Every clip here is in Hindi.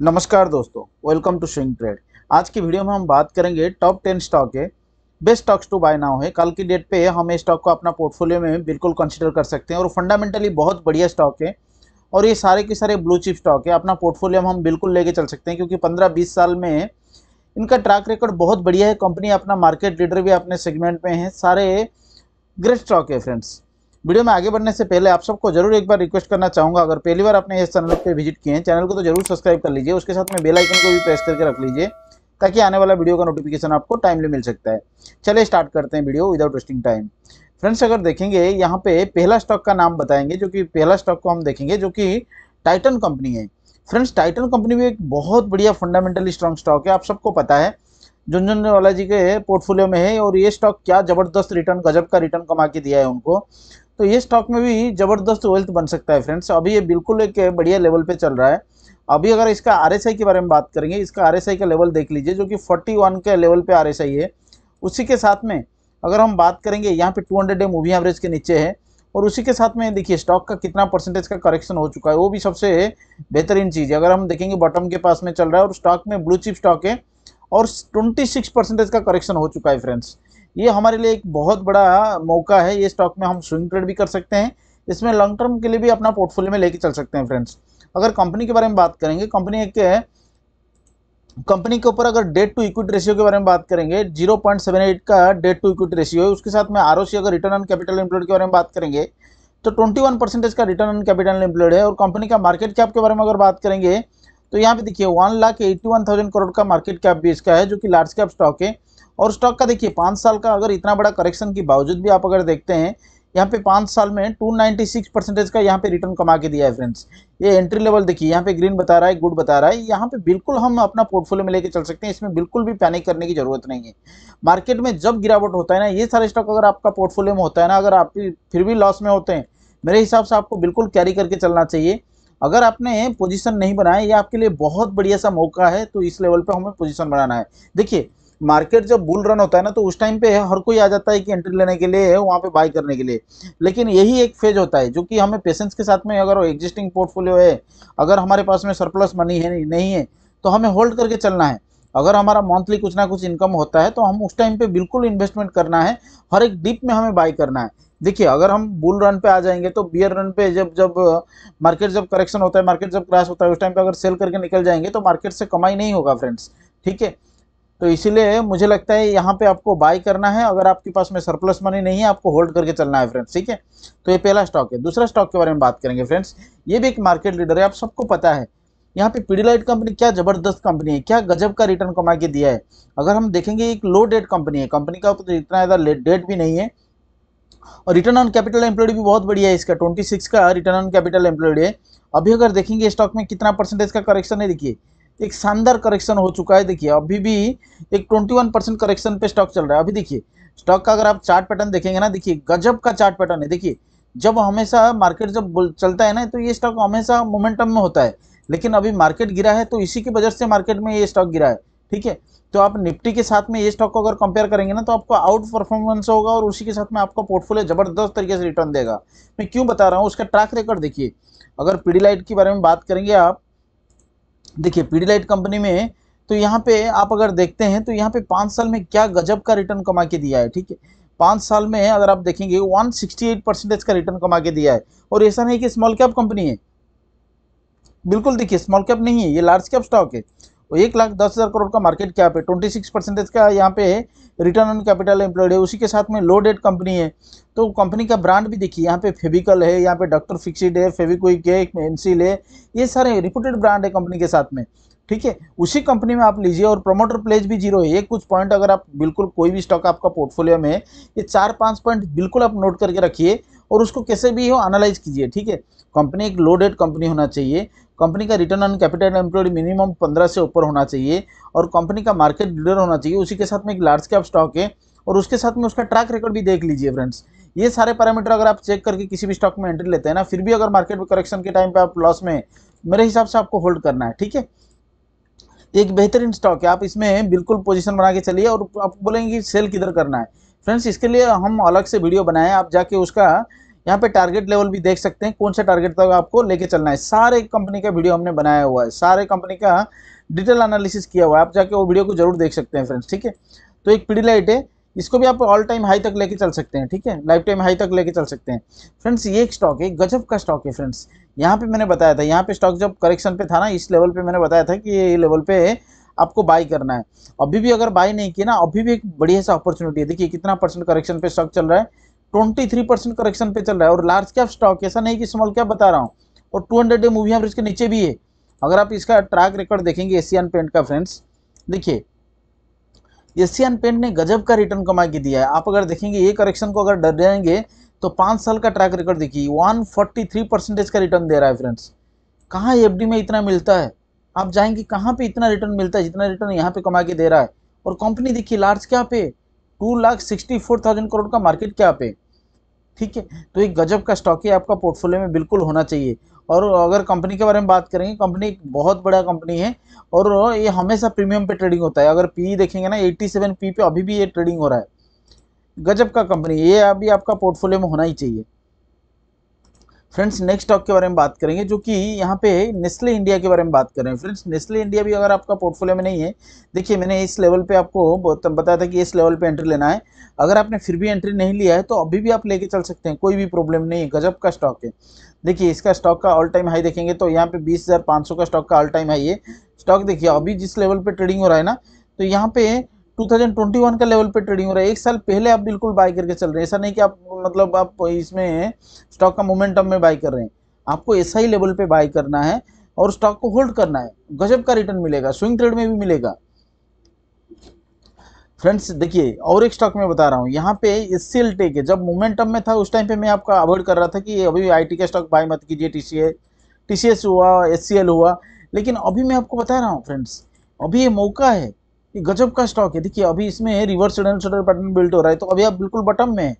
नमस्कार दोस्तों वेलकम टू स्विंग ट्रेड आज की वीडियो में हम बात करेंगे टॉप टेन स्टॉक है best stocks to buy now है कल की डेट पे हम इस स्टॉक को अपना पोर्टफोलियो में बिल्कुल कंसिडर कर सकते हैं और फंडामेंटली बहुत बढ़िया स्टॉक है और ये सारे के सारे ब्लू चिप स्टॉक है अपना पोर्टफोलियो हम बिल्कुल लेके चल सकते हैं क्योंकि पंद्रह बीस साल में इनका ट्रैक रिकॉर्ड बहुत बढ़िया है कंपनी अपना मार्केट लीडर भी अपने सेगमेंट में है सारे ग्रेट स्टॉक है फ्रेंड्स वीडियो में आगे बढ़ने से पहले आप सबको जरूर एक बार रिक्वेस्ट करना चाहूंगा अगर पहली बार आपने इस चैनल पर विजिट किए हैं चैनल को तो जरूर सब्सक्राइब कर लीजिए उसके साथ में बेलाइकन को भी प्रेस करके रख लीजिए ताकि आने वाला वीडियो का नोटिफिकेशन आपको टाइमली मिल सकता है चलिए स्टार्ट करते हैं video without wasting time friends अगर देखेंगे यहाँ पे पहला स्टॉक का नाम बताएंगे जो कि पहला स्टॉक को हम देखेंगे जो कि टाइटन कंपनी है फ्रेंड्स टाइटन कंपनी भी एक बहुत बढ़िया फंडामेंटली स्ट्रॉन्ग स्टॉक है आप सबको पता है वाला जी के पोर्टफोलियो में है और ये स्टॉक क्या जबरदस्त रिटर्न गजब का रिटर्न कमा के दिया है उनको तो ये स्टॉक में भी ज़बरदस्त वेल्थ बन सकता है फ्रेंड्स अभी ये बिल्कुल एक बढ़िया लेवल पे चल रहा है अभी अगर इसका आर के बारे में बात करेंगे इसका आर का लेवल देख लीजिए जो कि 41 के लेवल पे आर है उसी के साथ में अगर हम बात करेंगे यहाँ पे 200 डे मूवी एवरेज के नीचे है और उसी के साथ में देखिए स्टॉक का कितना परसेंटेज का करेक्शन हो चुका है वो भी सबसे बेहतरीन चीज़ है अगर हम देखेंगे बॉटम के पास में चल रहा है और स्टॉक में ब्लू चिप स्टॉक है और ट्वेंटी सिक्स परसेंटेज का करेक्शन हो चुका है फ्रेंड्स ये हमारे लिए एक बहुत बड़ा मौका है ये स्टॉक में हम स्विंग ट्रेड भी कर सकते हैं इसमें लॉन्ग टर्म के लिए भी अपना पोर्टफोलियो में लेके चल सकते हैं फ्रेंड्स अगर कंपनी के बारे में बात करेंगे कंपनी एक कंपनी के ऊपर अगर डेट टू इक्विटी रेशियो के बारे में बात करेंगे 0.78 का डेट टू इक्विटी रेशियो है उसके साथ में आर अगर रिटर्न ऑन कैपिटल एम्प्लॉयड के बारे में बात करेंगे तो 21 परसेंटेज का रिटर्न ऑन कैपिटल एम्प्लॉयड है और कंपनी का मार्केट कैप के बारे में अगर बात करेंगे तो यहाँ पे देखिए one lakh eighty one thousand crore का मार्केट कैप भी इसका है जो कि लार्ज कैप स्टॉक है और स्टॉक का देखिए पाँच साल का अगर इतना बड़ा करेक्शन के बावजूद भी आप अगर देखते हैं यहाँ पे पाँच साल में 296 परसेंटेज का यहाँ पे रिटर्न कमा के दिया है फ्रेंड्स ये एंट्री लेवल देखिए यहाँ पे ग्रीन बता रहा है गुड बता रहा है यहाँ पे बिल्कुल हम अपना पोर्टफोलियो में लेके चल सकते हैं इसमें बिल्कुल भी पैनिक करने की जरूरत नहीं है मार्केट में जब गिरावट होता है ना ये सारे स्टॉक अगर आपका पोर्टफोलियो में होता है ना अगर आप फिर भी लॉस में होते हैं मेरे हिसाब से आपको बिल्कुल कैरी करके चलना चाहिए अगर आपने पोजिशन नहीं बनाया ये आपके लिए बहुत बढ़िया सा मौका है तो इस लेवल पर हमें पोजिशन बनाना है देखिए मार्केट जब बुल रन होता है ना तो उस टाइम पे हर कोई आ जाता है कि एंट्री लेने के लिए वहाँ पे बाय करने के लिए लेकिन यही एक फेज होता है जो कि हमें पेशेंस के साथ में अगर एग्जिस्टिंग पोर्टफोलियो है अगर हमारे पास में सरप्लस मनी है नहीं है तो हमें होल्ड करके चलना है अगर हमारा मंथली कुछ ना कुछ इनकम होता है तो हम उस टाइम पे बिल्कुल इन्वेस्टमेंट करना है हर एक डिप में हमें बाय करना है देखिए अगर हम बुल रन पे आ जाएंगे तो बियर रन पे जब जब मार्केट जब करेक्शन होता है मार्केट जब क्रैश होता है उस टाइम पे अगर सेल करके निकल जाएंगे तो मार्केट से कमाई नहीं होगा फ्रेंड्स ठीक है तो इसीलिए मुझे लगता है यहाँ पे आपको बाय करना है अगर आपके पास में सरप्लस मनी नहीं है आपको होल्ड करके चलना है फ्रेंड्स ठीक है तो ये पहला स्टॉक है दूसरा स्टॉक के बारे में बात करेंगे फ्रेंड्स ये भी एक मार्केट लीडर है आप सबको पता है यहाँ पे पीडीलाइट कंपनी क्या जबरदस्त कंपनी है क्या गजब का रिटर्न कमा के दिया है अगर हम देखेंगे एक लो डेट कंपनी है कंपनी का तो इतना ज़्यादा डेट भी नहीं है और रिटर्न ऑन कैपिटल एम्प्लॉयड भी बहुत बढ़िया है इसका ट्वेंटी का रिटर्न ऑन कैपिटल एम्प्लॉयड है अभी अगर देखेंगे स्टॉक में कितना परसेंटेज का करेक्शन है देखिए एक शानदार करेक्शन हो चुका है देखिए अभी भी एक 21 परसेंट करेक्शन पे स्टॉक चल रहा है अभी देखिए स्टॉक का अगर आप चार्ट पैटर्न देखेंगे ना देखिए गजब का चार्ट पैटर्न है देखिए जब हमेशा मार्केट जब चलता है ना तो ये स्टॉक हमेशा मोमेंटम में होता है लेकिन अभी मार्केट गिरा है तो इसी की वजह से मार्केट में ये स्टॉक गिरा है ठीक है तो आप निफ्टी के साथ में ये स्टॉक को अगर कंपेयर करेंगे ना तो आपको आउट परफॉर्मेंस होगा और उसी के साथ में आपका पोर्टफोलियो जबरदस्त तरीके से रिटर्न देगा मैं क्यों बता रहा हूँ उसका ट्रैक रिकॉर्ड देखिए अगर पीडी लाइट के बारे में बात करेंगे आप देखिए पीडीलाइट कंपनी में तो यहाँ पे आप अगर देखते हैं तो यहाँ पे पाँच साल में क्या गजब का रिटर्न कमा के दिया है ठीक है पाँच साल में अगर आप देखेंगे 168 परसेंटेज का रिटर्न कमा के दिया है और ऐसा नहीं कि स्मॉल कैप कंपनी है बिल्कुल देखिए स्मॉल कैप नहीं है ये लार्ज कैप स्टॉक है एक लाख दस हज़ार करोड़ का मार्केट कैप है ट्वेंटी सिक्स परसेंटेज का यहाँ पे है रिटर्न ऑन कैपिटल एम्प्लॉयड है उसी के साथ में लो डेट कंपनी है तो कंपनी का ब्रांड भी देखिए यहाँ पे फेविकल है यहाँ पे डॉक्टर फिक्सिड है फेविक्विक है एनसील है ये सारे रिपोर्टेड ब्रांड है कंपनी के साथ में ठीक है उसी कंपनी में आप लीजिए और प्रोमोटर प्लेज भी जीरो है ये कुछ पॉइंट अगर आप बिल्कुल कोई भी स्टॉक आपका पोर्टफोलियो में है ये चार पाँच पॉइंट बिल्कुल आप नोट करके रखिए और उसको कैसे भी हो एनालाइज कीजिए ठीक है कंपनी एक लो कंपनी होना चाहिए कंपनी का return on capital employed minimum पंद्रह से ऊपर होना चाहिए और कंपनी का मार्केट लीडर होना चाहिए उसी के साथ में एक लार्ज कैप स्टॉक है और उसके साथ में उसका ट्रैक रिकॉर्ड भी देख लीजिए फ्रेंड्स ये सारे पैरामीटर अगर आप चेक करके किसी भी स्टॉक में एंट्री लेते हैं ना फिर भी अगर मार्केट में करेक्शन के टाइम पे आप लॉस में मेरे हिसाब से आपको होल्ड करना है ठीक है एक बेहतरीन स्टॉक है आप इसमें बिल्कुल पोजिशन बना के चलिए और आप बोलेंगे सेल किधर करना है फ्रेंड्स इसके लिए हम अलग से वीडियो बनाए आप जाके उसका यहाँ पे टारगेट लेवल भी देख सकते हैं कौन से टारगेट तक आपको लेके चलना है सारे कंपनी का वीडियो हमने बनाया हुआ है सारे कंपनी का डिटेल एनालिसिस किया हुआ है आप जाके वो वीडियो को जरूर देख सकते हैं फ्रेंड्स ठीक है तो एक पीडी लाइट है इसको भी आप ऑल टाइम हाई तक लेके चल सकते हैं ठीक है लाइफ टाइम हाई तक लेके चल सकते हैं फ्रेंड्स ये एक स्टॉक है गजब का स्टॉक है फ्रेंड्स यहाँ पे मैंने बताया था यहाँ पे स्टॉक जब करेक्शन पे था ना इस लेवल पे मैंने बताया था कि ये लेवल पे आपको बाई करना है अभी भी अगर बाई नहीं किया ना अभी भी एक बढ़िया सा अपॉर्चुनिटी है देखिए कितना परसेंट करेक्शन पे स्टॉक चल रहा है 23 परसेंट करेक्शन पे चल रहा है और लार्ज कैप स्टॉक ऐसा नहीं कि स्मॉल कैप बता रहा हूँ और 200 डे मूवी एवरेज के नीचे भी है अगर आप इसका ट्रैक रिकॉर्ड देखेंगे एशियन पेंट का फ्रेंड्स देखिए एशियन पेंट ने गजब का रिटर्न कमा के दिया है आप अगर देखेंगे ये करेक्शन को अगर डर जाएंगे तो पाँच साल का ट्रैक रिकॉर्ड देखिए थ्री परसेंटेज का रिटर्न दे रहा है फ्रेंड्स कहाँ एफ में इतना मिलता है आप जाएंगे कहाँ पर इतना रिटर्न मिलता है जितना रिटर्न यहाँ पे कमा के दे रहा है और कंपनी देखिए लार्ज क्या पे two lakh sixty four thousand crore का मार्केट कैप है ठीक है तो एक गजब का स्टॉक ही आपका पोर्टफोलियो में बिल्कुल होना चाहिए और अगर कंपनी के बारे में बात करेंगे कंपनी एक बहुत बड़ा कंपनी है और ये हमेशा प्रीमियम पे ट्रेडिंग होता है अगर पी देखेंगे ना 87 पी पे अभी भी ये ट्रेडिंग हो रहा है गजब का कंपनी ये अभी आपका पोर्टफोलियो में होना ही चाहिए फ्रेंड्स नेक्स्ट स्टॉक के बारे में बात करेंगे जो कि यहाँ पे नेस्ले इंडिया के बारे में बात कर रहे हैं फ्रेंड्स नेस्ले इंडिया भी अगर आपका पोर्टफोलियो में नहीं है देखिए मैंने इस लेवल पे आपको बताया था कि इस लेवल पे एंट्री लेना है अगर आपने फिर भी एंट्री नहीं लिया है तो अभी भी आप लेके चल सकते हैं कोई भी प्रॉब्लम नहीं है गजब का स्टॉक है देखिए इसका स्टॉक का ऑल टाइम हाई देखेंगे तो यहाँ पे बीस का स्टॉक का ऑल टाइम हाई है स्टॉक देखिए अभी जिस लेवल पर ट्रेडिंग हो रहा है ना तो यहाँ पे 2021 का लेवल पे ट्रेडिंग हो रहा है एक साल पहले आप बिल्कुल बाय करके चल रहे हैं ऐसा नहीं कि आप मतलब आप इसमें स्टॉक का मोमेंटम में बाय कर रहे हैं आपको ऐसा ही लेवल पे बाय करना है और स्टॉक को होल्ड करना है गजब का रिटर्न मिलेगा स्विंग ट्रेड में भी मिलेगा फ्रेंड्स देखिए और एक स्टॉक में बता रहा हूँ यहाँ पे एस सी एल टेक है जब मोमेंटम में था उस टाइम पे मैं आपका अवॉइड कर रहा था कि अभी आई टी का स्टॉक बाय मत कीजिए T C T C S हुआ एस सी एल हुआ लेकिन अभी मैं आपको बता रहा हूँ फ्रेंड्स अभी ये मौका है ये गजब का स्टॉक है देखिए अभी इसमें रिवर्स एंड पैटर्न बिल्ट हो रहा है तो अभी आप बिल्कुल बटम में है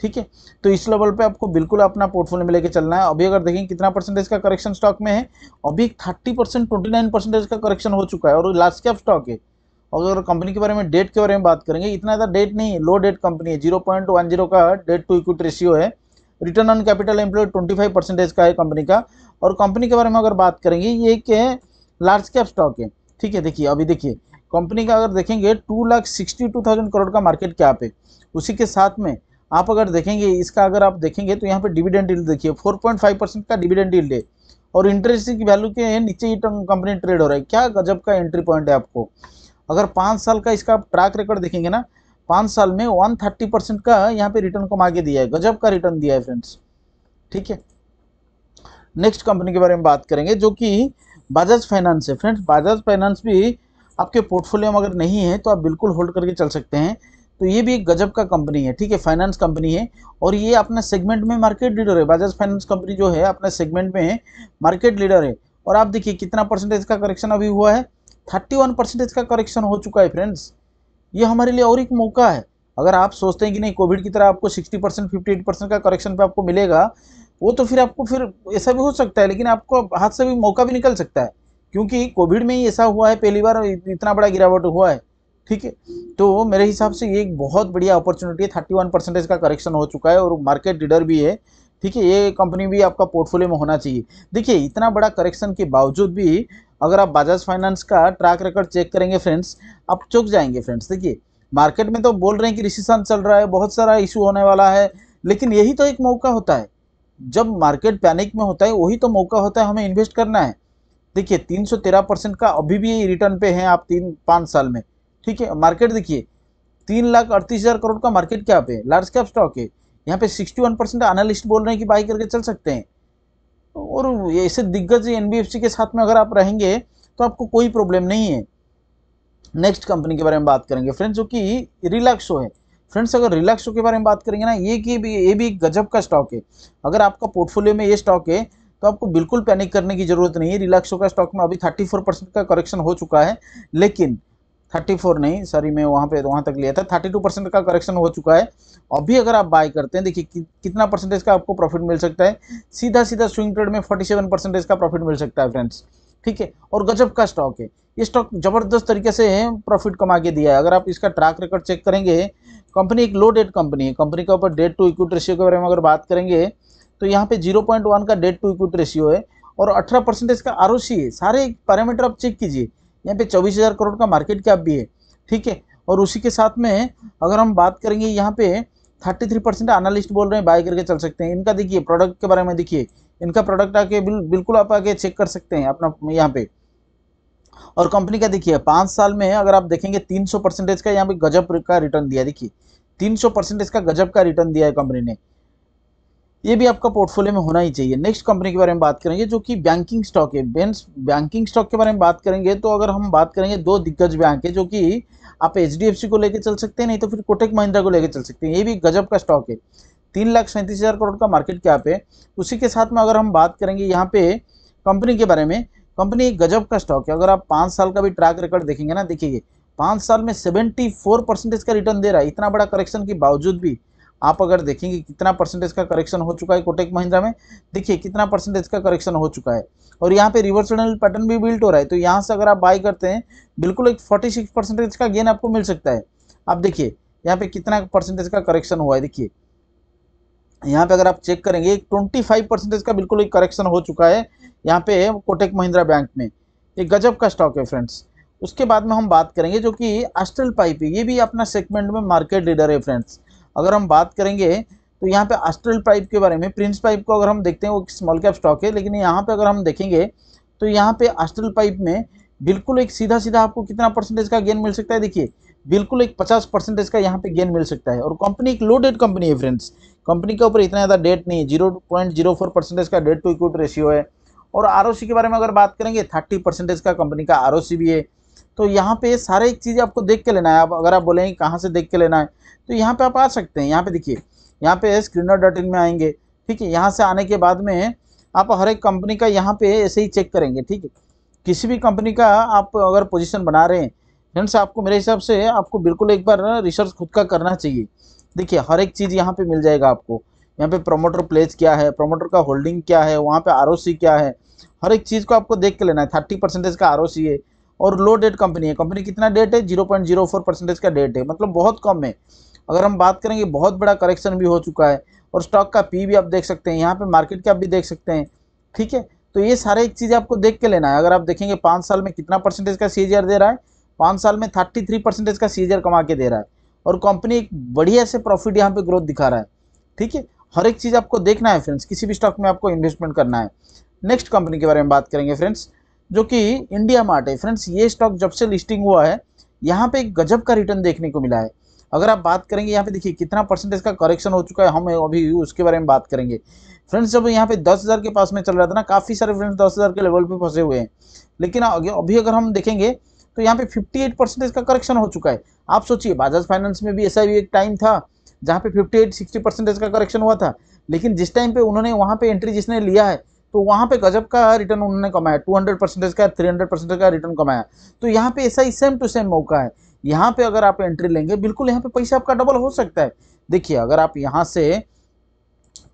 ठीक है तो इस लेवल पे आपको बिल्कुल अपना पोर्टफोलियो में लेके चलना है अभी अगर देखें कितना परसेंटेज का करेक्शन स्टॉक में है अभी thirty percent twenty nine percentage का करेक्शन हो चुका है और लास्ट कैप स्टॉक है अगर कंपनी के बारे में डेट के बारे में बात करेंगे इतना ज़्यादा डेट नहीं है लो डेट कंपनी है जीरो पॉइंट वन जीरो का डेट टू इक्विट रेशियो है return on capital employ twenty five percentage का है कंपनी का और कंपनी के बारे में अगर बात करेंगे ये एक लार्ज कैप स्टॉक है ठीक है देखिए अभी देखिए कंपनी का अगर देखेंगे two lakh sixty two thousand crore का मार्केट कैप है उसी के साथ में आप अगर देखेंगे इसका अगर आप देखेंगे तो यहाँ पे डिविडेंड डील देखिए फोर पॉइंट फाइव परसेंट का डिविडेंड डील है और इंटरेस्ट की वैल्यू के नीचे ही कंपनी ट्रेड हो रहा है क्या गजब का एंट्री पॉइंट है आपको अगर पाँच साल का इसका ट्रैक रिकॉर्ड देखेंगे ना पाँच साल में वन थर्टी परसेंट का यहाँ पे रिटर्न को मांगे दिया है गजब का रिटर्न दिया है फ्रेंड्स ठीक है नेक्स्ट कंपनी के बारे में बात करेंगे जो कि बजाज फाइनेंस है फ्रेंड्स बजाज फाइनेंस भी आपके पोर्टफोलियो में अगर नहीं है तो आप बिल्कुल होल्ड करके चल सकते हैं तो ये भी एक गजब का कंपनी है ठीक है फाइनेंस कंपनी है और ये अपना सेगमेंट में मार्केट लीडर है बजाज फाइनेंस कंपनी जो है अपने सेगमेंट में है मार्केट लीडर है और आप देखिए कितना परसेंटेज का करेक्शन अभी हुआ है थर्टी वन परसेंटेज का करेक्शन हो चुका है फ्रेंड्स ये हमारे लिए और एक मौका है अगर आप सोचते हैं कि नहीं कोविड की तरह आपको sixty percent fifty eight percent का करेक्शन पे आपको मिलेगा वो तो फिर आपको फिर ऐसा भी हो सकता है लेकिन आपको हाथ से भी मौका भी निकल सकता है क्योंकि कोविड में ही ऐसा हुआ है पहली बार इतना बड़ा गिरावट हुआ है ठीक है तो मेरे हिसाब से ये एक बहुत बढ़िया अपॉर्चुनिटी है थर्टी वन परसेंटेज का करेक्शन हो चुका है और मार्केट लीडर भी है ठीक है ये कंपनी भी आपका पोर्टफोलियो में होना चाहिए देखिए इतना बड़ा करेक्शन के बावजूद भी अगर आप बजाज फाइनेंस का ट्रैक रिकॉर्ड चेक करेंगे फ्रेंड्स आप चुक जाएंगे फ्रेंड्स देखिए मार्केट में तो बोल रहे हैं कि रिसीसन चल रहा है बहुत सारा इशू होने वाला है लेकिन यही तो एक मौका होता है जब मार्केट पैनिक में होता है वही तो मौका होता है हमें इन्वेस्ट करना है देखिए तीन सौ तेरह परसेंट का अभी भी रिटर्न पे है आप तीन पाँच साल में ठीक है मार्केट देखिए तीन लाख अड़तीस हज़ार करोड़ का मार्केट क्या पे लार्ज कैप स्टॉक है यहाँ पे सिक्सटी वन परसेंट एनालिस्ट बोल रहे हैं कि बाई करके चल सकते हैं और ऐसे दिग्गज एन के साथ में अगर आप रहेंगे तो आपको कोई प्रॉब्लम नहीं है नेक्स्ट कंपनी के बारे में बात करेंगे फ्रेंड्स जो कि रिलैक्सो है फ्रेंड्स अगर रिलैक्सो के बारे में बात करेंगे ना ये कि ये भी एक गजब का स्टॉक है अगर आपका पोर्टफोलियो में ये स्टॉक है तो आपको बिल्कुल पैनिक करने की ज़रूरत नहीं है रिलैक्सो का स्टॉक में अभी 34 परसेंट का करेक्शन हो चुका है लेकिन 34 नहीं सॉरी मैं वहाँ पे वहाँ तक लिया था 32 परसेंट का करेक्शन हो चुका है अभी अगर आप बाय करते हैं देखिए कि, कितना परसेंटेज का आपको प्रॉफिट मिल सकता है सीधा सीधा स्विंग ट्रेड में फोर्टी परसेंटेज का प्रॉफिट मिल सकता है फ्रेंड्स ठीक है और गजब का स्टॉक है ये स्टॉक जबरदस्त तरीके से है प्रॉफिट कमा के दिया है अगर आप इसका ट्रैक रिकॉर्ड चेक करेंगे कंपनी एक लो डेट कंपनी है कंपनी के ऊपर डेट टू इक्विट रेशियो के बारे में अगर बात करेंगे तो यहाँ पे 0.1 का डेट टू इक्विट रेशियो है और 18 परसेंटेज का आर है सारे पैरामीटर आप चेक कीजिए यहाँ पे चौबीस हज़ार करोड़ का मार्केट कैप भी है ठीक है और उसी के साथ में अगर हम बात करेंगे यहाँ पे 33 परसेंट एनालिस्ट बोल रहे हैं बाय करके चल सकते हैं इनका देखिए प्रोडक्ट के बारे में देखिए इनका प्रोडक्ट आके बिल, बिल्कुल आप आके चेक कर सकते हैं अपना यहाँ पे और कंपनी का देखिए पाँच साल में अगर आप देखेंगे तीन परसेंटेज का यहाँ पे गजब का रिटर्न दिया देखिए तीन परसेंटेज का गजब का रिटर्न दिया है कंपनी ने ये भी आपका पोर्टफोलियो में होना ही चाहिए नेक्स्ट कंपनी के बारे में बात करेंगे जो कि बैंकिंग स्टॉक है बेंस बैंकिंग स्टॉक के बारे में बात करेंगे तो अगर हम बात करेंगे दो दिग्गज बैंक है जो कि आप एच को लेकर चल सकते हैं नहीं तो फिर कोटेक महिंद्रा को लेकर चल सकते हैं ये भी गजब का स्टॉक है तीन लाख सैंतीस हज़ार करोड़ का मार्केट कैप है उसी के साथ में अगर हम बात करेंगे यहाँ पे कंपनी के बारे में कंपनी एक गजब का स्टॉक है अगर आप पाँच साल का भी ट्रैक रिकॉर्ड देखेंगे ना देखिए पाँच साल में सेवेंटी फोर परसेंटेज का रिटर्न दे रहा है इतना बड़ा करेक्शन के बावजूद भी आप अगर देखेंगे कितना परसेंटेज का करेक्शन हो चुका है कोटेक महिंद्रा में देखिए कितना परसेंटेज का करेक्शन हो चुका है और यहाँ पे रिवर्स रिवर्सल पैटर्न भी बिल्ट हो रहा है तो यहाँ से अगर आप बाय करते हैं बिल्कुल एक फोर्टी सिक्स परसेंटेज का गेन आपको मिल सकता है आप देखिए यहाँ पे कितना परसेंटेज का करेक्शन हुआ है देखिए यहाँ पे अगर आप चेक करेंगे एक ट्वेंटी का बिल्कुल एक करेक्शन हो चुका है यहाँ पे कोटेक महिंद्रा बैंक में एक गजब का स्टॉक है फ्रेंड्स उसके बाद में हम बात करेंगे जो कि अस्टल पाइप ये भी अपना सेगमेंट में मार्केट लीडर है फ्रेंड्स अगर हम बात करेंगे तो यहाँ पे अस्ट्रल पाइप के बारे में प्रिंस पाइप को अगर हम देखते हैं वो स्मॉल कैप स्टॉक है लेकिन यहाँ पे अगर हम देखेंगे तो यहाँ पे अस्ट्रल पाइप में बिल्कुल एक सीधा सीधा आपको कितना परसेंटेज का गेन मिल सकता है देखिए बिल्कुल एक पचास परसेंटेज का यहाँ पे गेन मिल सकता है और कंपनी एक लो डेट कंपनी है फ्रेंड्स कंपनी के ऊपर इतना ज़्यादा डेट नहीं है zero point zero four percentage का डेट टू इक्विट रेशियो है और आर के बारे में अगर बात करेंगे थर्टी परसेंटेज का कंपनी का आर भी है तो यहाँ पे सारे एक चीज़ आपको देख के लेना है आप अगर आप बोलेंगे कहाँ से देख के लेना है तो यहाँ पे आप आ सकते हैं यहाँ पे देखिए यहाँ पे स्क्रीनर डॉट इन में आएंगे ठीक है यहाँ से आने के बाद में आप हर एक कंपनी का यहाँ पे ऐसे ही चेक करेंगे ठीक है किसी भी कंपनी का आप अगर पोजिशन बना रहे हैं फ्रेंड्स आपको मेरे हिसाब से आपको बिल्कुल एक बार रिसर्च खुद का करना चाहिए देखिए हर एक चीज़ यहाँ पे मिल जाएगा आपको यहाँ पे प्रोमोटर प्लेस क्या है प्रोमोटर का होल्डिंग क्या है वहाँ पे आर क्या है हर एक चीज़ को आपको देख के लेना है थर्टी परसेंटेज का आर है और लो डेट कंपनी है कंपनी कितना डेट है zero point zero four percentage का डेट है मतलब बहुत कम है अगर हम बात करेंगे बहुत बड़ा करेक्शन भी हो चुका है और स्टॉक का पी भी आप देख सकते हैं यहाँ पे मार्केट कैप भी देख सकते हैं ठीक है तो ये सारे एक चीज़ आपको देख के लेना है अगर आप देखेंगे पाँच साल में कितना परसेंटेज का सी दे रहा है पाँच साल में थर्टी थ्री परसेंटेज का सी कमा के दे रहा है और कंपनी एक बढ़िया से प्रॉफिट यहाँ पर ग्रोथ दिखा रहा है ठीक है हर एक चीज़ आपको देखना है फ्रेंड्स किसी भी स्टॉक में आपको इन्वेस्टमेंट करना है नेक्स्ट कंपनी के बारे में बात करेंगे फ्रेंड्स जो कि इंडिया मार्ट है फ्रेंड्स ये स्टॉक जब से लिस्टिंग हुआ है यहाँ पे एक गजब का रिटर्न देखने को मिला है अगर आप बात करेंगे यहाँ पे देखिए कितना परसेंटेज का करेक्शन हो चुका है हम अभी उसके बारे में बात करेंगे फ्रेंड्स जब यहाँ पे दस हज़ार के पास में चल रहा था ना काफ़ी सारे फ्रेंड्स दस हज़ार के लेवल पे फंसे हुए हैं लेकिन अभी अगर हम देखेंगे तो यहाँ पे फिफ्टी एट परसेंटेज का करेक्शन हो चुका है आप सोचिए बजाज फाइनेंस में भी ऐसा भी एक टाइम था जहाँ पे एट सिक्सटी परसेंटेज का करेक्शन हुआ था लेकिन जिस टाइम पे उन्होंने वहाँ पे एंट्री जिसने लिया है तो वहाँ पे गजब का रिटर्न उन्होंने कमाया 200 परसेंटेज का 300 परसेंटेज का रिटर्न कमाया तो यहाँ पे ऐसा ही सेम टू सेम मौका है यहाँ पे अगर आप एंट्री लेंगे बिल्कुल यहाँ पे पैसा आपका डबल हो सकता है देखिए अगर आप यहाँ से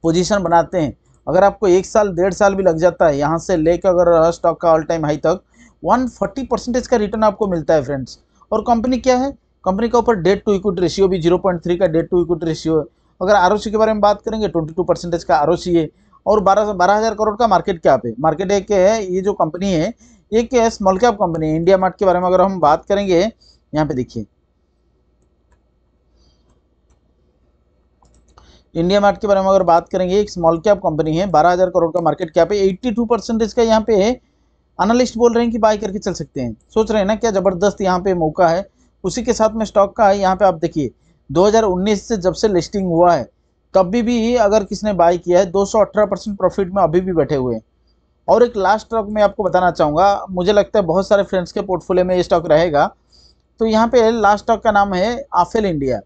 पोजीशन बनाते हैं अगर आपको एक साल डेढ़ साल भी लग जाता है यहाँ से लेकर अगर स्टॉक का ऑल टाइम हाई तक वन परसेंटेज का रिटर्न आपको मिलता है फ्रेंड्स और कंपनी क्या है कंपनी के ऊपर डेट टू इक्विटी रेशियो भी जीरो का डेट टू इक्विटी रेशियो है अगर आर के बारे में बात करेंगे ट्वेंटी का आर है और बारह बारह हज़ार करोड़ का मार्केट कैप है मार्केट एक है ये जो कंपनी है एक small cap company India mart के बारे में अगर हम बात करेंगे यहाँ पे देखिए इंडिया मार्ट के बारे में अगर बात करेंगे एक स्मॉल कैप कंपनी है बारह हज़ार करोड़ का मार्केट कैप है एट्टी टू परसेंटेज का यहाँ पे है एनालिस्ट बोल रहे हैं कि बाय करके चल सकते हैं सोच रहे हैं ना क्या ज़बरदस्त यहाँ पे मौका है उसी के साथ में स्टॉक का है यहाँ पे आप देखिए 2019 से जब से लिस्टिंग हुआ है कभी भी अगर किसने बाय किया है दो परसेंट प्रॉफिट में अभी भी बैठे हुए हैं और एक लास्ट स्टॉक मैं आपको बताना चाहूँगा मुझे लगता है बहुत सारे फ्रेंड्स के पोर्टफोलियो में ये स्टॉक रहेगा तो यहाँ पे लास्ट स्टॉक का नाम है आफेल इंडिया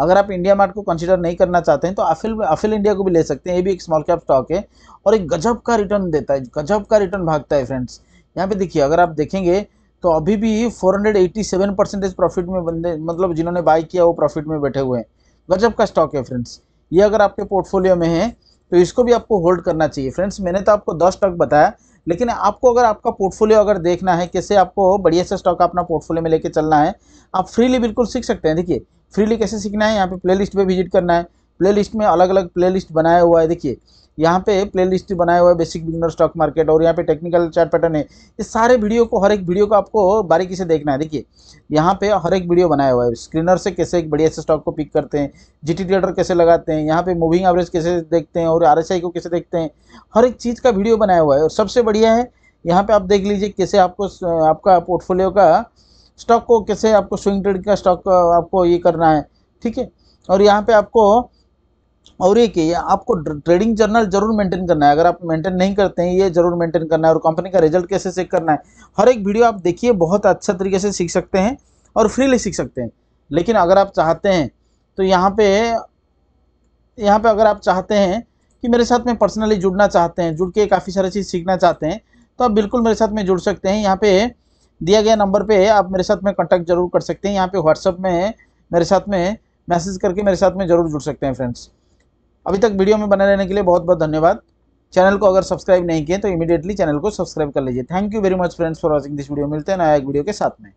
अगर आप इंडिया मार्ट को कंसिडर नहीं करना चाहते हैं तो आफिल आफिल इंडिया को भी ले सकते हैं ये भी एक स्मॉल कैप स्टॉक है और एक गजब का रिटर्न देता है गजब का रिटर्न भागता है फ्रेंड्स यहाँ पे देखिए अगर आप देखेंगे तो अभी भी फोर परसेंटेज प्रॉफिट में बंदे मतलब जिन्होंने बाय किया वो प्रॉफिट में बैठे हुए हैं गजब का स्टॉक है फ्रेंड्स ये अगर आपके पोर्टफोलियो में है तो इसको भी आपको होल्ड करना चाहिए फ्रेंड्स मैंने तो आपको दस स्टॉक बताया लेकिन आपको अगर आपका पोर्टफोलियो अगर देखना है कैसे आपको बढ़िया से स्टॉक अपना पोर्टफोलियो में लेके चलना है आप फ्रीली बिल्कुल सीख सकते हैं देखिए फ्रीली कैसे सीखना है यहाँ पे प्लेलिस्ट पे विजिट करना है प्लेलिस्ट में अलग अलग प्लेलिस्ट बनाया हुआ है देखिए यहाँ पे प्लेलिस्ट बनाया हुआ है बेसिक बिगनर स्टॉक मार्केट और यहाँ पे टेक्निकल चार्ट पैटर्न है ये सारे वीडियो को हर एक वीडियो को आपको बारीकी से देखना है देखिए यहाँ पे हर एक वीडियो बनाया हुआ है स्क्रीनर से कैसे एक बढ़िया से स्टॉक को पिक करते हैं जीटी ट्रेडर कैसे लगाते हैं यहाँ पे मूविंग एवरेज कैसे देखते हैं और आर को कैसे देखते हैं हर एक चीज़ का वीडियो बनाया हुआ है और सबसे बढ़िया है यहाँ पर आप देख लीजिए कैसे आपको आपका पोर्टफोलियो का स्टॉक को कैसे आपको स्विंग ट्रेड का स्टॉक आपको ये करना है ठीक है और यहाँ पर आपको और एक ये आपको ट्रेडिंग जर्नल जरूर मेंटेन करना है अगर आप मेंटेन नहीं करते हैं ये जरूर मेंटेन करना है और कंपनी का रिजल्ट कैसे चेक करना है हर एक वीडियो आप देखिए बहुत अच्छा तरीके से सीख सकते हैं और फ्रीली सीख सकते हैं लेकिन अगर आप चाहते हैं तो यहाँ पे यहाँ पे अगर आप चाहते हैं कि मेरे साथ में पर्सनली जुड़ना चाहते हैं जुड़ के काफ़ी सारी चीज़ सीखना चाहते हैं तो आप बिल्कुल मेरे साथ में जुड़ सकते हैं यहाँ पे दिया गया नंबर पे आप मेरे साथ में कांटेक्ट जरूर कर सकते हैं यहाँ पे व्हाट्सअप में मेरे साथ में मैसेज करके मेरे साथ में ज़रूर जुड़ सकते हैं फ्रेंड्स अभी तक वीडियो में बने रहने के लिए बहुत बहुत धन्यवाद चैनल को अगर सब्सक्राइब नहीं किए तो इमीडिएटली चैनल को सब्सक्राइब कर लीजिए thank you very much friends for watching this video मिलते हैं नया एक वीडियो के साथ में